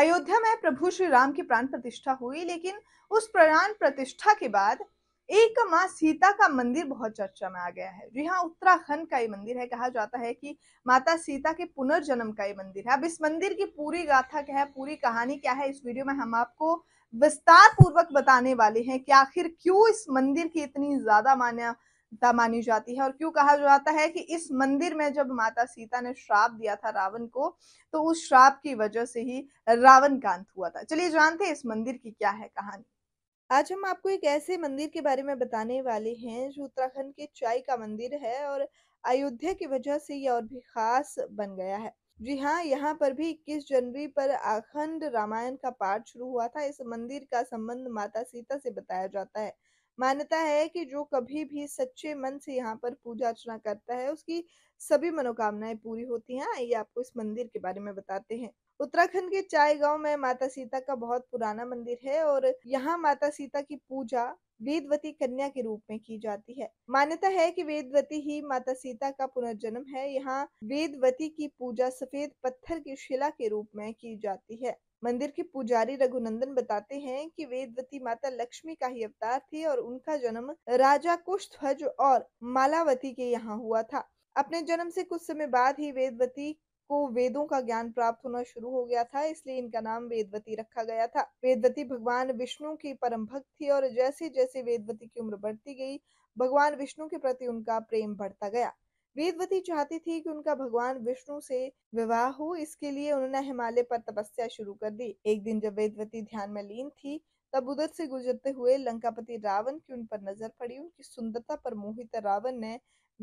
अयोध्या में प्रभु श्री राम की प्राण प्रतिष्ठा हुई लेकिन उस प्राण प्रतिष्ठा के बाद एक माँ सीता का मंदिर बहुत चर्चा में आ गया है जी हाँ उत्तराखंड का ये मंदिर है कहा जाता है कि माता सीता के पुनर्जन्म का ये मंदिर है अब इस मंदिर की पूरी गाथा क्या है पूरी कहानी क्या है इस वीडियो में हम आपको विस्तार पूर्वक बताने वाले हैं कि आखिर क्यों इस मंदिर की इतनी ज्यादा मान्य ता मानी जाती है और क्यों कहा जाता है कि इस मंदिर में जब माता सीता ने श्राप दिया था रावण को तो उस श्राप की वजह से ही रावण कांत हुआ था चलिए जानते हैं इस मंदिर की क्या है कहानी आज हम आपको एक ऐसे मंदिर के बारे में बताने वाले हैं जो उत्तराखंड के चाय का मंदिर है और अयोध्या की वजह से यह और भी खास बन गया है जी हाँ यहाँ पर भी 21 जनवरी पर अखंड रामायण का पाठ शुरू हुआ था इस मंदिर का संबंध माता सीता से बताया जाता है मान्यता है कि जो कभी भी सच्चे मन से यहाँ पर पूजा अर्चना करता है उसकी सभी मनोकामनाएं पूरी होती हैं आइए आपको इस मंदिर के बारे में बताते हैं उत्तराखंड के चाय गांव में माता सीता का बहुत पुराना मंदिर है और यहाँ माता सीता की पूजा वेदवती कन्या के रूप में की जाती है मान्यता है कि वेदवती ही माता सीता का पुनर्जन्म है यहाँ वेदवती की पूजा सफेद पत्थर की शिला के रूप में की जाती है मंदिर के पुजारी रघुनंदन बताते हैं कि वेदवती माता लक्ष्मी का ही अवतार थी और उनका जन्म राजा कुशध्वज और मालावती के यहाँ हुआ था अपने जन्म से कुछ समय बाद ही वेदवती को वेदों का ज्ञान प्राप्त होना शुरू हो गया था इसलिए इनका नाम वेदवती रखा गया था वेदवती भगवान विष्णु की परम भक्त थी और जैसे जैसे वेदवती की उम्र बढ़ती गई भगवान विष्णु के प्रति उनका प्रेम बढ़ता गया वेदवती चाहती थी कि उनका भगवान विष्णु से विवाह हो इसके लिए उन्होंने हिमालय पर तपस्या शुरू कर दी एक दिन जब वेदवती ध्यान में लीन थी तब उधर से गुजरते हुए लंकापति रावण की उन पर नजर पड़ी उनकी सुंदरता पर मोहित रावण ने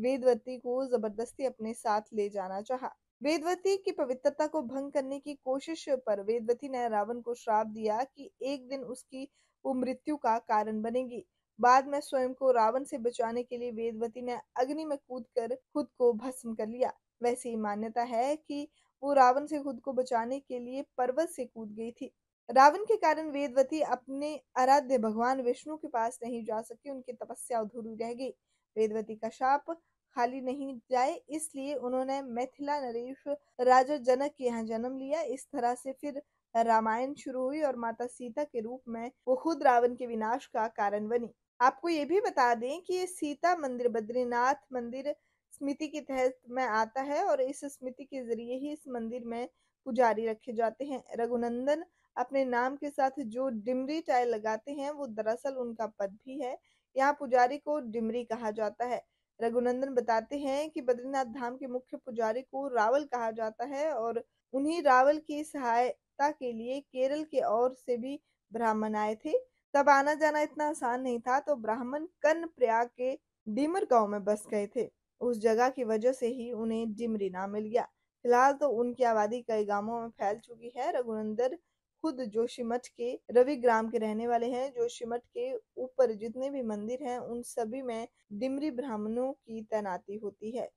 वेदवती को जबरदस्ती अपने साथ ले जाना चाहा। वेदवती की पवित्रता को भंग करने की कोशिश पर वेदवती ने रावण को श्राप दिया कि एक दिन उसकी वो मृत्यु का कारण बनेगी बाद में स्वयं को रावण से बचाने के लिए वेदवती ने अग्नि में कूद कर खुद को भस्म कर लिया वैसे ही मान्यता है कि वो रावण से खुद को बचाने के लिए पर्वत से कूद गई थी रावण के कारण वेदवती अपने आराध्य भगवान विष्णु के पास नहीं जा सकी उनकी तपस्या अधूरी रह गई वेदवती का शाप खाली नहीं जाए इसलिए उन्होंने मैथिला नरेश राजा जनक के यहाँ जन्म लिया इस तरह से फिर रामायण शुरू हुई और माता सीता के रूप में वो खुद रावण के विनाश का कारण बनी आपको ये भी बता दें कि ये सीता मंदिर बद्रीनाथ मंदिर समिति के तहत में आता है और इस समिति के जरिए ही इस मंदिर में पुजारी रखे जाते हैं रघुनंदन अपने नाम के साथ जो डिमरी चाय लगाते हैं वो दरअसल उनका पद भी है यहाँ पुजारी को डिमरी कहा जाता है रघुनंदन बताते हैं कि बद्रीनाथ धाम के मुख्य पुजारी को रावल कहा जाता है और उन्हीं रावल की सहायता के लिए केरल के और से भी ब्राह्मण आए थे तब आना जाना इतना आसान नहीं था तो ब्राह्मण कन्न प्रयाग के डिमर गांव में बस गए थे उस जगह की वजह से ही उन्हें डिमरी नाम मिल गया फिलहाल तो उनकी आबादी कई गांवों में फैल चुकी है रघुनंदर खुद जोशीमठ के रवि ग्राम के रहने वाले हैं जोशीमठ के ऊपर जितने भी मंदिर हैं उन सभी में डिमरी ब्राह्मणों की तैनाती होती है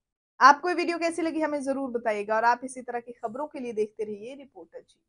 आपको वीडियो कैसी लगी हमें जरूर बताइएगा और आप इसी तरह की खबरों के लिए देखते रहिए रिपोर्टर जी